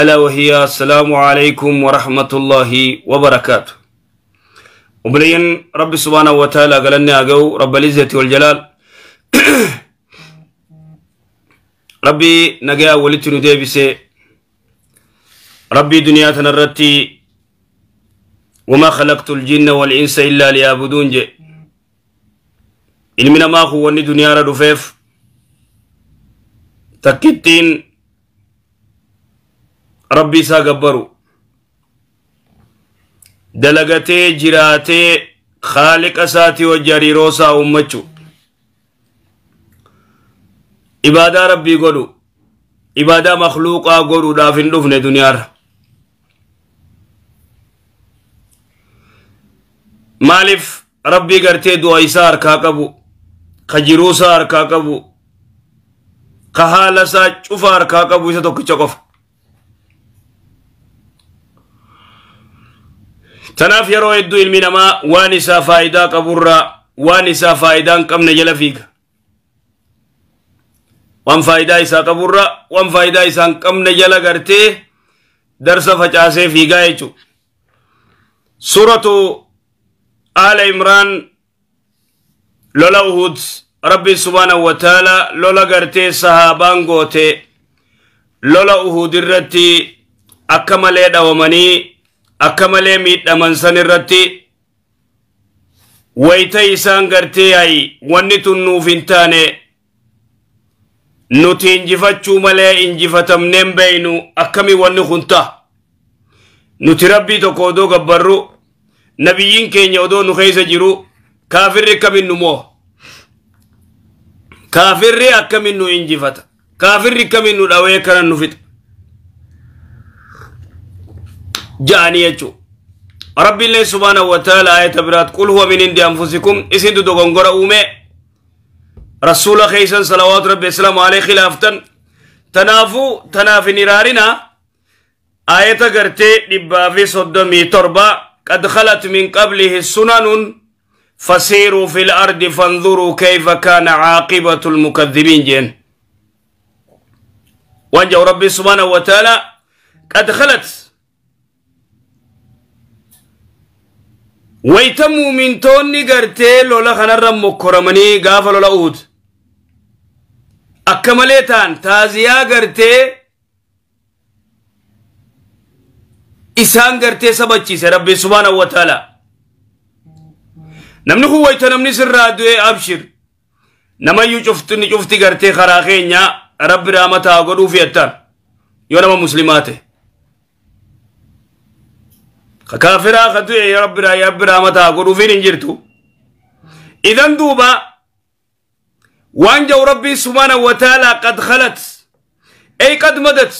ألا وهي السلام عليكم ورحمة الله وبركاته وبلين رب سبحانه وتعالى قالنا أقو رب العزة والجلال ربي نجا ولتن ديبسي ربي دنيا تنرتي وما خلقت الجن والإنس إلا ليعبدون جي إلمنا ما هو دنيا ردفيف تكتين ربي ساقبرو دلغتي جراتي خالق اساتي وجاري روسا امتشو عبادة ربي قولو عبادة مخلوقا قولو لافن لفن دنيا مالف ربي قرتي دعي سار كاكبو خجيرو سار كاكبو خحالسا چفار كاكبو يساتو كي چكفو tanaaf yeroo hedduu ilmi namaa waan isaa faayidaa qaburraa waan isaa faayidaa hin qabne jala fiiga waan faayidaa isaa qaburraa waan faayidaa isaa hin qabne jala gartee darsa facaasee fiigaa jechu suuratu aala imraan lola uhud rabbi subhaanahu wa taala lola gartee sahaabaan goote lola uhud irratti akka malee dhawamanii akamale malee miidhaman san irratti wayta isaan gartee yaayi wanni tun nuuf hin taane nuti injifachuu malee injifatamneen beeynu akkami wanni kun ta'a nuti rabbii tokko odoo gabbarru nabiyyiin keenya odoo nu keessa jiru kaafirri akkaminnu moo kaafirri akkaminnu injifata kaafirri akkaminnu dhawee kanan nu fixa ja'anii jechuudha. rabbiillee subhaanahu wataala ayata biraat qul huwa min indi anfusikum isintu dogongora uume rasuula keeysan salawaatu rabbi islaamu alee khilaaftan tanaafuu tanaaf hin iraarina ayata gartee dhibbaa fi soddomii torba qad khalat min qablihi sunanun فسيروا في الأرض فانظروا كيف كان عاقبة المكذبين جن وانجوا ربي سبحانه وتعالى قد خلت wayta muumintoonni gartee lola kanarra mokkoramanii gaafa lola uut akka malee taan taaziyaa gartee isaan gartee sabachiise rabbi subhaanahu wa taala namni kun wayta namni sirraa du'ee abshir namayyuu cufti ni cufti gartee karaa keenya rabbi raamataa godhuu fi'attan yoo nama muslimaa ta'e kaafiraa خدوا يا رب را يا رب را ما تاكلوا jirtu idan duuba وان وانجو ربي سبحانه وتعالى قد خلت أي قد مدت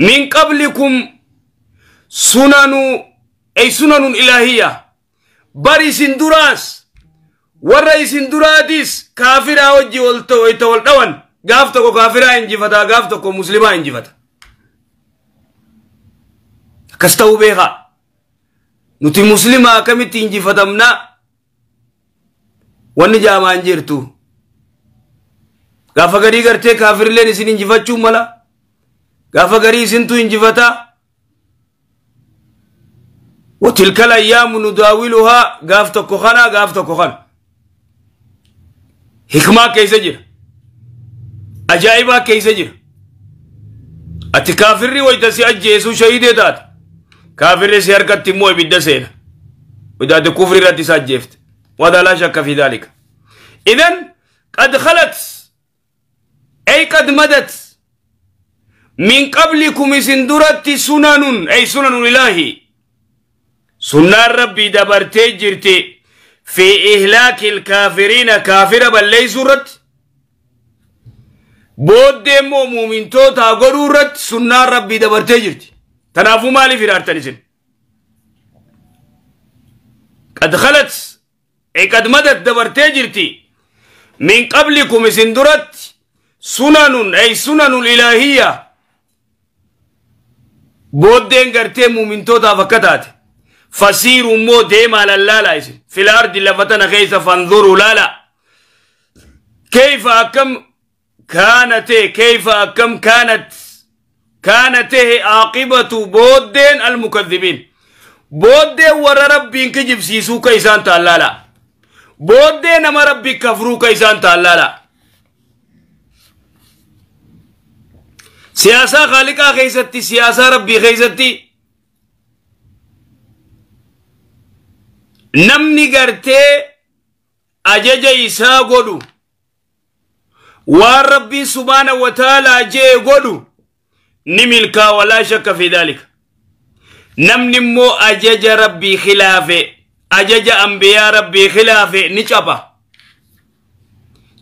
من قبلكم سنن أي سنن إلهية باريس سندراس ورئي سندراديس كافرا وجي والتو والتوان قافتكو كافرا انجفتا قافتكو مسلمة انجفتا كستو بيغا نتي مسلمة كمي تينجي فتمنا وان جامان جيرتو غافا غري غرتي كافر لين سن انجفتشو ملا غافا غري سنتو انجفتا وتلك الأيام نداولها غاف تكوخنا غاف تكوخنا حكمة كيف جير أجائبة كيف جير أتكافر ويتسي أجيسو شهيدة دات كافر سيار هركت مو بيد سينا بدات كفر رد سجفت وهذا لا شك في ذلك إذن قد خلت اي قد مدت من قبلكم سندرت سنن اي سنن الله سنة ربي دبرتي جرتي في إهلاك الكافرين كافر بل ليس رت بود مؤمن توتا غرورت سنة ربي دبرتي جرتي تنافو مالي في رارتنجن قد خلت قد مدت دبر تجرتي من قبلكم سندرت سنن أي سنن الإلهية بودين قرتي مؤمن توتا فكتات فسيروا مو ديما للالا في الأرض اللي فتنا خيسة فانظروا لالا كيف أكم كانت كيف أكم كانت كانت هي عاقبة بودين المكذبين بودين ورا ربي كجب سيسو كيسان تالالا بودين أما ربي كفرو كيسان تالالا سياسة خالقة خيزتي سياسة ربي خيزتي namni gartee ajaja isaa godhu waan rabbii subhaana wataalaa jee نملكا ولا شك في ذلك نمن مو أجج ربي خلافه أجج أنبياء ربي خلافه نشبه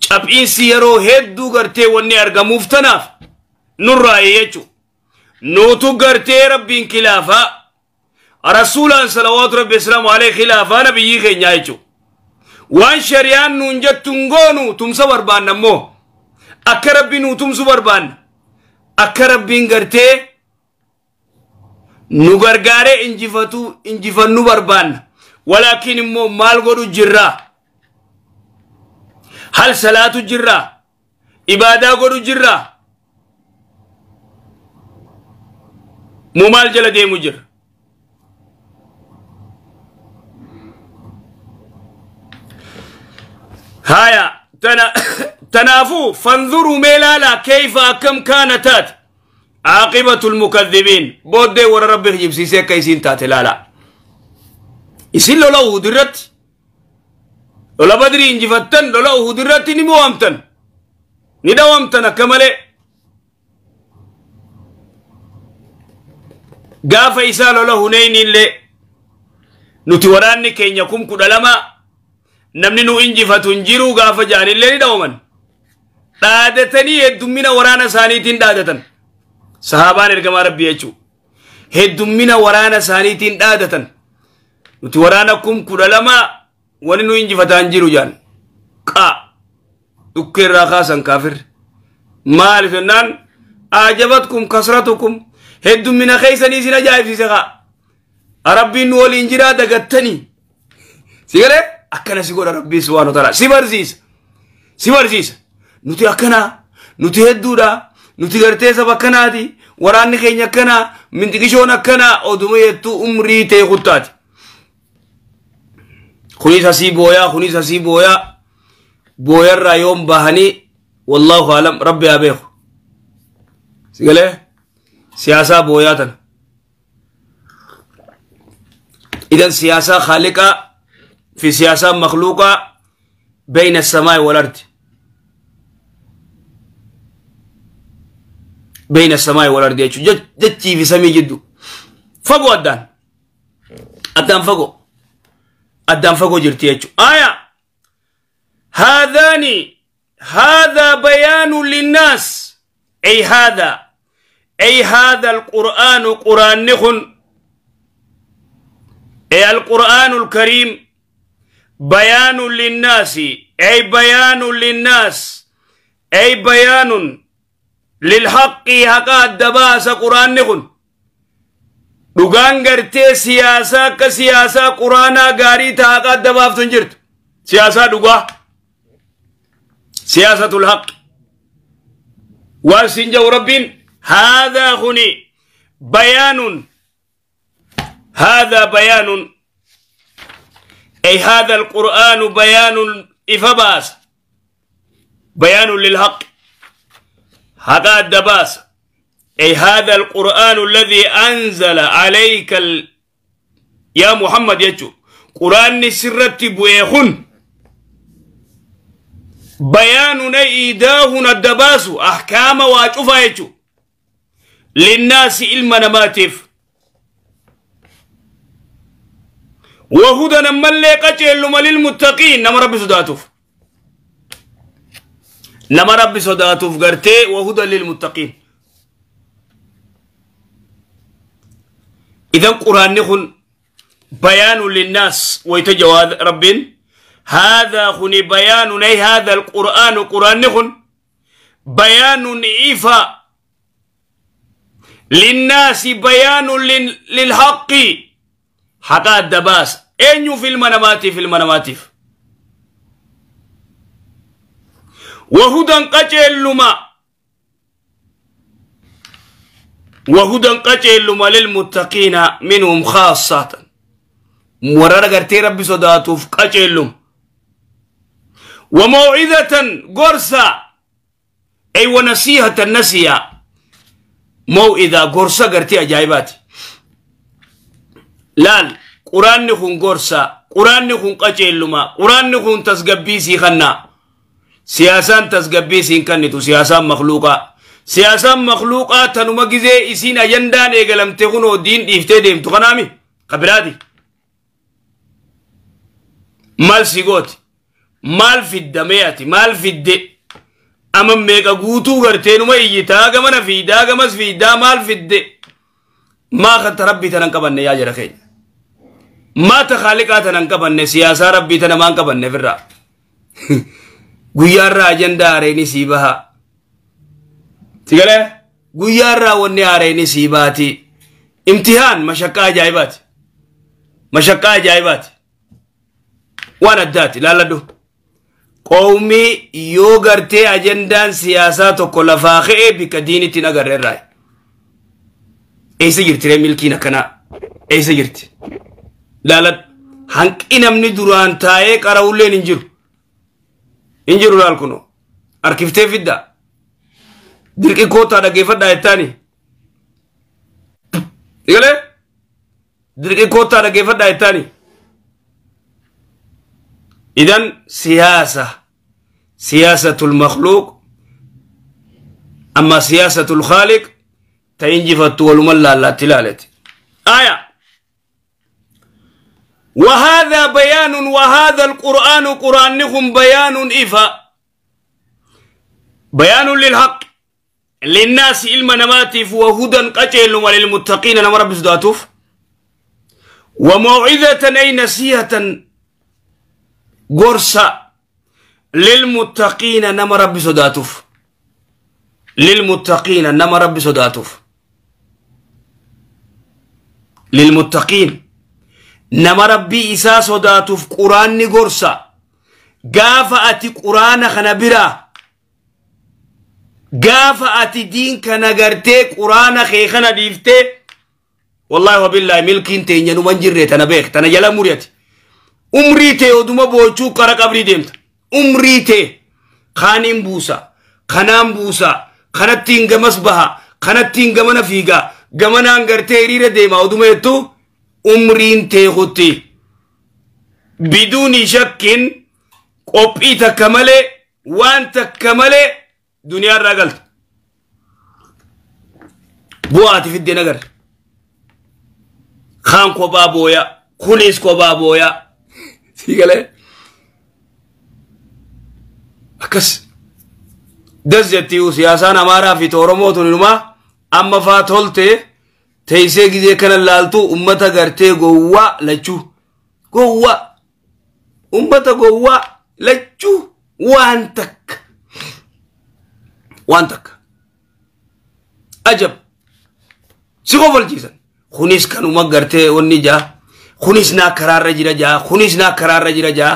cab'iinsi yeroo hedduu gartee wanni argamuuf tanaaf nurraa'e jechu nutu gartee rabbiin kilaafaa rasuulaan salawaatu rabbi islaamu alee kilaafaa nabiyyi keenyaa jechu waan shari'aan nuun jettu hin goonu tumsa barbaanna immoo akka rabbi nuu tumsu barbaanna akka rabbiin gartee nu gargaaree injifatu injifannu barbaanna walakin immoo maal godhu jirraa hal salaatu jirraa ibaadaa godhu jirraa mu maal jala deemu jirra haya tana تنافوا فانظروا ميلالا كيف أكم كانتات عاقبة المكذبين بودي ورا ربي جيب سيسي كيسين تاتي لا لا يسين لولا هدرت لولا بدري انجفتن لولا هدرت نموامتن ندوامتن كمالي قاف إسا لولا هنين اللي نتي وراني كين كدلما نمني نو انجفتن جيرو قاف جاني اللي ندوامن dhaadatanii heddummina waraana isaaniitiin dhaadatan sahaabaan ergamaa rabbii jechuudha heddummina waraana isaaniitiin dhaadatan nuti waraana kun kudha lama wani nu injifataan jiru jaan qaa dhukkee irraa kaasan kaafir maal jennaan aajabatkum kasratukum heddummina keeysanii isin ajaa'ibsiise kaa rabbiin nu waliin jiraa dagattanii si galee akkana si godha rabbii si waan si barsiisa si barsiisa nuti akkanaa nuti hedduudha nuti gartee saba akkanaati waraanni keenya akkanaa mintiqishoon akkanaa oduma jettuu umrii ta'e kuttaati. kunis asii booyaa kunis asii booyaa booyarraa yoon bahanii wallaahu alam rabbi haa beeku sigalee siyaasaa booyaa tana idan siyaasaa khaaliqaa fi siyaasaa makluuqaa bayna samaa'i wal ardi بين السماء والأرض يجو جتي في سمي جدو فقو أدان أدان فقو أدان فقو جرتي يجو آية هذان هذا بيان للناس أي هذا أي هذا القرآن قرآن نخن أي القرآن الكريم بيان للناس أي بيان للناس أي بيان للحق حقا الدبا قران نخن دوغان غرتي سياسا كسياسا قرانا غاري تا حقا الدبا فتنجرت سياسا دوغا سياسة الحق واسنجا ربين هذا خني بيان هذا بيان اي هذا القران بيان افباس بيان للحق هذا الدباس أي هذا القرآن الذي أنزل عليك ال... يا محمد يجو قرآن سرت بويهن بيان إيداهن الدباس أحكام واجفا يجو للناس علم نماتف وهدى نملي قتل للمتقين نمر بسداتف nama rabbi sodaatuuf gartee وهدى للمتقين إذا قرآن نخن بيان للناس ويتجواد رب هذا خني بيان أي هذا القرآن قرآن نخن بيان إفا للناس بيان للحق حقا الدباس أين في المنامات في في قتل لما وهدن قتل للمتقين منهم خاصة مرارة قرتي ربي صداتوف لما وموعظة قرصة أي ونصيحة النسية موعظة قرصة قرتي أجايبات لال قرآن نخون قرصة قرآن نخون لما قرآن نخون تسقبيسي خنا siyaasaan tasgabbii isiin kannitu siyaasaan makluuqaa. Siyaasaan makluuqaa tanuma gizee isiin ajandaan eegalamte kunoo diin dhiiftee deemtu kanaami qabiraati. Maal si gooti? Maal fiddamee ati? Maal fidde? Amma meeqa guutuu garteenuma iyyitaa gamana fiidaa gamas fiidaa maal fidde? maa kanta rabbii tanan qabanne yaa jira keenya maa ta kaaliqaa tanan qabanne siyaasaa rabbii tanamaan qabanne firraa guyyaarraa ajandaa areeni sii baha sigalee guyyaarraa wanni areeni sii baati imtihaan mashaqqaa ajaa'ibaati mashaqqaa ajaa'ibaati waan addaati laalladhu qowmii yoo gartee ajandaan siyaasaa tokko lafaa ka'ee bikka diinittiin agarre irraa eessa jirtiree milkiin akkanaa eessa jirti laalladhu hanqi namni duraan taa'ee qara'ulleen hin jiru injiru laal kuno harkiftee fidda dirqi kootaa dhageeffadhaa jettaani digalee dirqi kootaa dhageeffadhaa jettaani idan siyaasa siyaasatul makhluuq amma siyaasatul khaaliq ta injifattu waluman laallaatti ilaaleti aya وهذا بيان بيان وهذا القرآن قرآنهم بيان إفا بيان للحق للناس علم نماتف وهدى قجل وللمتقين نمر بزداتف وموعظة أي نسيهة قرصة للمتقين نمر بزداتف للمتقين نمر بزداتف للمتقين nama rabbii isaa sodaatuuf quraanni gorsa gaafa ati quraana kana biraa gaafa ati diin kana gartee quraana kee kana dhiiftee wallaahi wabillaahi milkiin teenya numan jirre tana beek tana jala muri ati umrii tee oduma boochuu qara qabrii deemta umrii tee kaaniin buusa kanaan buusa kanattiin gamas baha kanattiin gamana fiigaa gamanaan gartee hiriira deema oduma jettuu umriin teekutti biduuni shakkiin qophii takka malee waan takka malee duniyaa irraa galta. Bu'aati fiddeen agarre. Kaan kophaa booyaa. Kunis kophaa booyaa. Sii galee. Akkas. Das jettii siyaasaan Amaaraa fi Oromootu inumaa amma faa toltee. teessee gidee kana laaltu ummata gartee gowwaa lachu gowwaa ummata gowwaa lachu waan takka waan takka ajab si kofalchiisan kunis kanuma gartee wonni jaa kunis naa karaarra jira jaa kunis naa karaarra jira jaa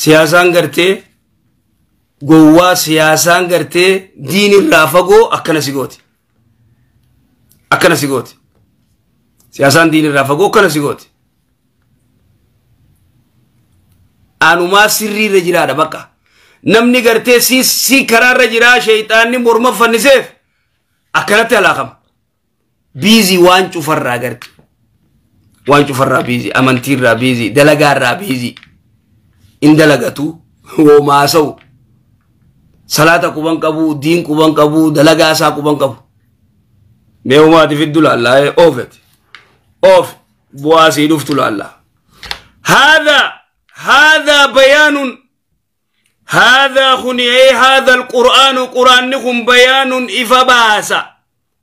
siyaasaan gartee gowwaa siyaasaan gartee diinirraa fagoo akkana si akkana si gooti siyaasaan diinirraa fagoo akkana si gooti anumaa sirriirra jiraadha bakka namni gartee si si karaarra jiraa sheeyxaanni morma fanniseef akkanatti halaakama biizii waan cufarraa garte waan cufarraa biizii amantiirraa biizii dalagaarraa biizii in dalagatu woomaasa'u salaata quban qabu diin quban qabu dalagaa isaa quban qabu Meewumaatiif iddoo laallaa oofeti. Oof bu'aasii dhuftu laallaa. هذا هذا بيان هذا خنيعي هذا القرآن قرآنكم بيان إفباسا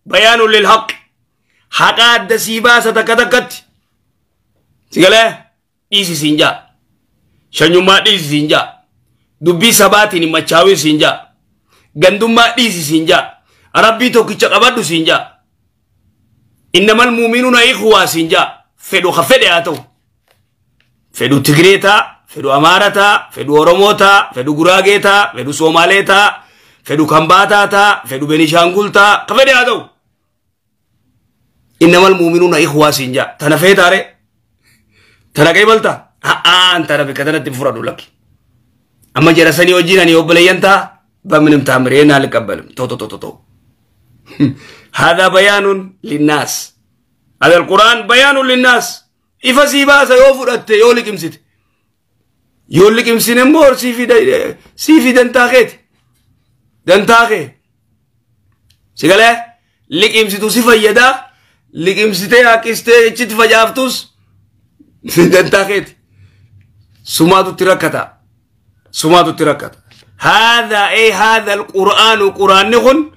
بيان للحق حقا الدسي باسا تكتكت سيقاله إيسي سنجا شنجما إيسي سنجا dubbii sabaatiin machaawee siin jaa gandummaa dhiisi siin jaa rabbii tokkicha qabadhu siin jaa إنما المؤمنون إخوة سنجا فدو خفدي أتو فدو تجريتا فدو أمارتا فدو أرموتا فدو غراغيتا فدو سوماليتا فدو كمباتاتا فدو بنشانغولتا خفدي أتو إنما المؤمنون إخوة سنجا تنفيت أري تنقيبلتا ها أنت ربي كتنت فرادو لك أما جرسني وجيناني وبلينتا بمنم تامرين هالكبلم تو تو تو, تو. هذا بيان للناس هذا القرآن بيان للناس إفا سيباسا يوفر أتي يوليك إمسيت يوليك إمسين مور سيفي دا سيفي دنتاخيت دنتاخي سيقال لك إمسيتو سيفا يدا لك إمسيتي أكستي إتشت فجافتوس دنتاخيت سماتو تركتا سماتو تركتا هذا أي هذا القرآن قرآن نخن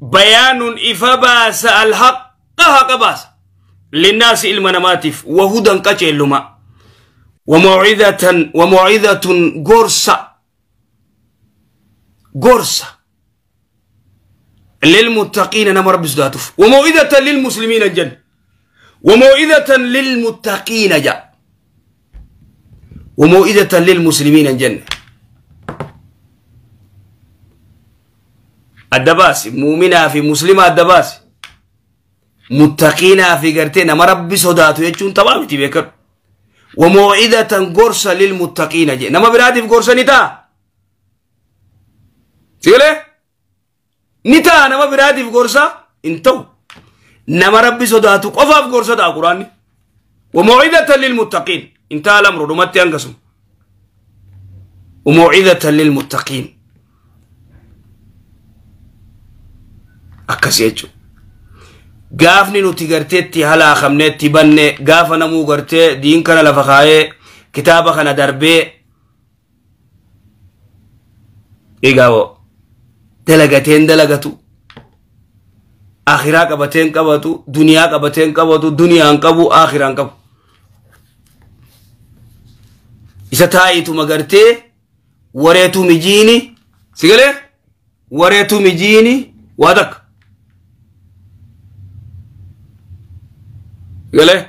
بيان إفباس الحق قباس للناس المنماتف وهدى قتلما وموعظة وموعظة قرصة قرصة للمتقين أنا رب سداتف وموعظة للمسلمين الجن وموعظة للمتقين جاء وموعظة للمسلمين الجنة الدباس مؤمنا في مسلمة الدباس متقينا في قرتين ما ربي صداته يجون تمام تبكر وموعدة قرصة للمتقين جي نما برادي في قرصة نتا سيقلي نتا نما برادي في قرصة انتو نما ربي صداته قفا في قرصة دا قرآن وموعدة للمتقين انتا الأمر رمتي أنقسم وموعدة للمتقين akkas jechuudha. Gaafni ti garteetti haala ti banne gaafa namuu gartee diin kana lafa kaayee kitaaba kana darbee egaawoo dalagateen dalagatu akhiraa qabateen qabatu duniyaa qabateen qabatu duniyaan qabu akhiraan qabu. Isa taa'ituma gartee waretu mijiini sigalee waretu mijiini wadak يقول ايه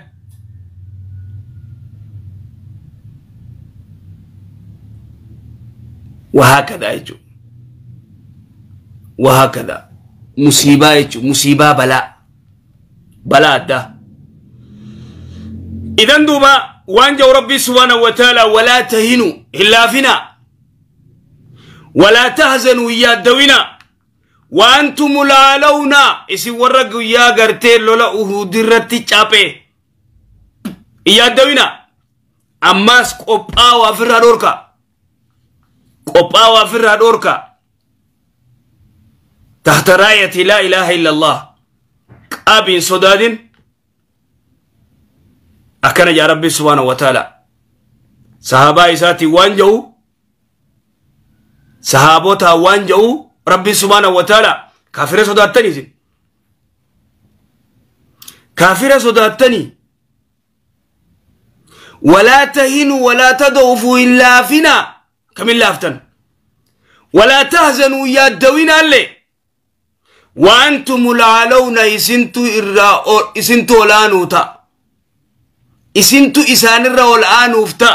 وهكذا يجو وهكذا مصيبة يجو مصيبة بلاء بلاء ده إذا دوبا وانجو ربي سبحانه وتعالى ولا تهنوا إلا فينا ولا تهزنوا يا دوينا وأنتم لالون إسي ورق يا غرتي لولا أهود الرتي چاپي إيا دوينا أماس قبعا وفرها دوركا قبعا وفرها دوركا تحت راية لا إله إلا الله أبين صداد أكن يا ربي سبحانه وتعالى صحابة إساتي وانجو صحابوتا وانجو ربي سبحانه وتعالى كافر صداتني زين كافر صداتني ولا تهنوا ولا تضعفوا إلا فينا كم الله أفتن ولا تهزنوا يا دوين اللي وأنتم العلون إسنتو إرى إسنتو الآنوتا إسنتو إسان الرى والآنوفتا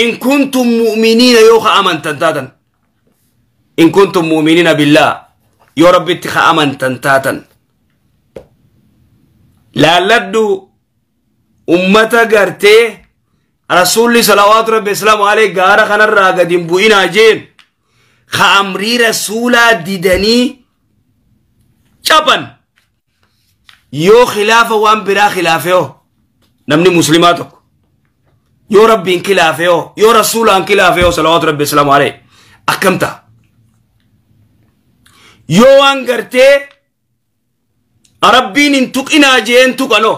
إن كنتم مؤمنين يوخ أمن تنتاتا إن كنتم مؤمنين بالله يا رب اتخا أمن تنتاتا لا لدو أمتا قرتي رسول صلوات ربي السلام عليه قارا خنا الراقدين بوئنا جين خامري رسولا ديدني شابا يو خلافة وان برا خلافه نمني مسلماتك يو ربي انكلافه يو رسول انكلافه صلوات ربي السلام عليه أكمتا yoo waan gartee arabbiin hin tuqinaa jeen tuqano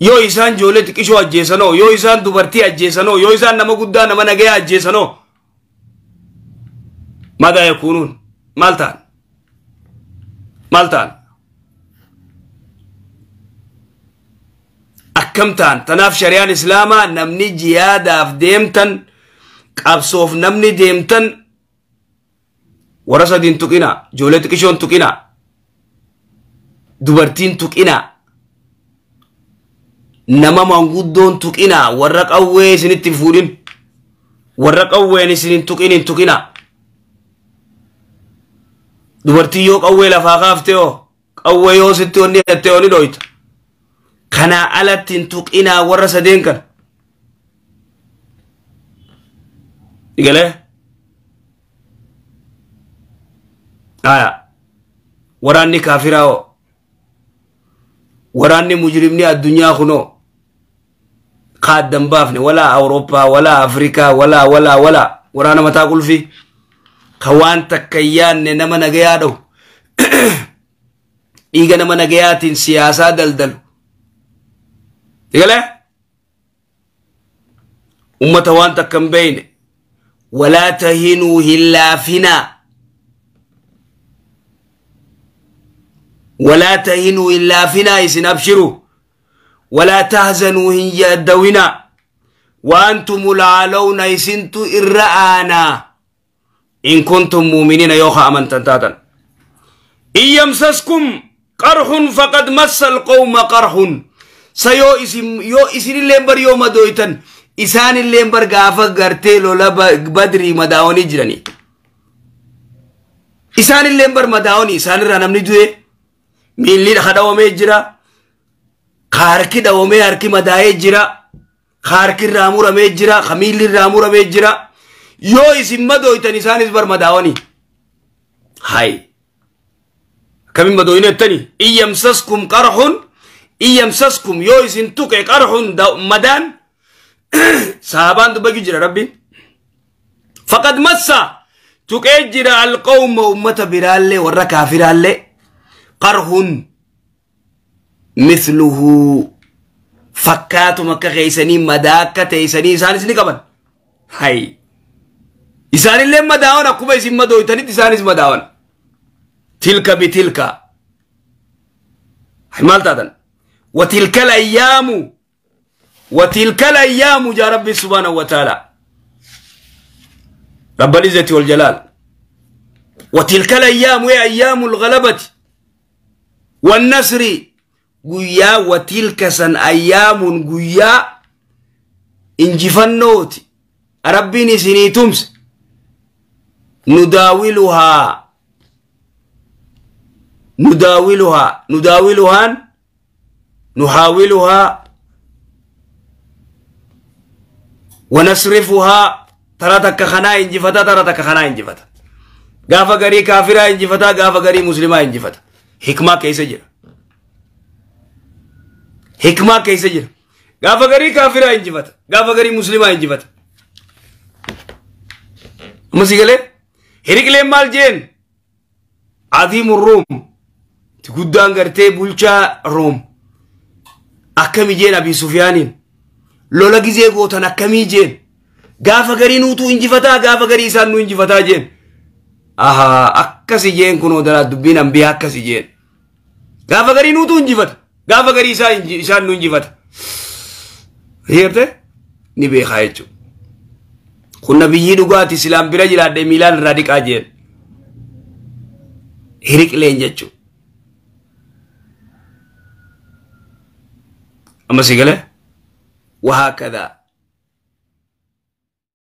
yoo isaan ijoollee xiqqishoo ajjeesanoo yoo isaan dubartii ajjeesanoo yoo isaan nama guddaa nama nagaya ajjeesanoo ماذا يكونون مال تان مال تان أكم تان تناف شريان إسلاما نمني جيادة أف ديمتن قبصوف نمني ديمتن warra sadiin tuqinaa ijoollee xiqqishoon tuqinaa dubartiin tuqinaa nama manguddoon tuqinaa warra qawwee isinitti fuudhin warra qawween isinin tuqinin tuqinaa dubartii yoo qawwee lafaa kaafte oo qawwee yoo sitti onni hidhatte oo ni dhoyta kanaa alatti hin tuqinaa warra sadeen kana galee aya waraanni kaafiraa'o waraanni mujrimni addunyaa kuno kaaddan baafne walaa awurooppaa walaa afrikaa walaa walaa walaa waraana mataa qulfi ka waan takka yaanne nama nagayaa dhau dhiiga nama nagayaatiin siyaasaa daldalu digale ummata waan takka hin beyne walaa tahinuu hin laafinaa ولا تهنوا إلا فينا إسن أبشروا ولا تهزنوا هي الدونا وأنتم العالون إسنت إرآنا إن كنتم مؤمنين يوخا أمن تنتاتا إن يمسسكم قرح فقد مس القوم قرح سيو إسم يو إسن الليمبر يوم دويتا إسان الليمبر غافا غرتي لولا بدري مداوني جراني إسان الليمبر مداوني إسان رانمني دوي miilli dhawamee jira. Kaarki dhawamee harki madaa'ee jira. Kaarki irraa jira. Kamiilli irraa muramee jira. Yoo isin madooytan isaanis barmadaa'oni. Hay! Akkamin madooyina jettani? Iyyamsaskum qarxun iyyamsaskum yoo isin tuqe qarxun madaan sahabaan dubbachuu jira rabbiin. Faqad massa tuqee jira alqawma ummata biraallee warra kaafiraallee. قره مثله فكات مكة غيساني مداكا تيساني إساني سني كمان هاي إساني اللي مداون أكوبا يسي مدوي تاني تساني اسم مداون تلك بتلك هاي مالتا دان وتلك الأيام وتلك الأيام جا ربي سبحانه وتعالى رب العزة والجلال وتلك الأيام هي أيام الغلبة wannasri guyyaa watilka san ayyaamun guyyaa injifannooti rabbiin isinii tumse nudaawiluhaa nudaawiluhaa nudaawiluhaan nuhaawiluhaa wanasrifuhaa tara takka kanaa injifata Tarata takka kanaa injifata gaafa garii kaafiraa injifataa gaafa garii muslimaa injifata hikma keessa jira. Hikma keessa jira. Gaafa garii kaafiraa injifata. Gaafa garii musliimaa injifata. Ammasii galee hiriqileen maal jeen adiimu room guddaan gartee bulchaa room akkami jeen abii sufyaaniin lola gizee gootan akkamii jeen gaafa garii nuutu injifataa gaafa garii isaan nu injifataa jeen. Ahaa akkas ijeen kunoo daraa dubbiin ambiyaa akkas ijeen. Gaafa garii nuutu injifata. Gaafa garii isaan nu injifata. Heerte ni beekaa jechuudha. Kun biyyi dhugaati bira jiraadhe miilaan irraa dhiqaa jeen. Hiriqileen jechuudha. Amma si Waa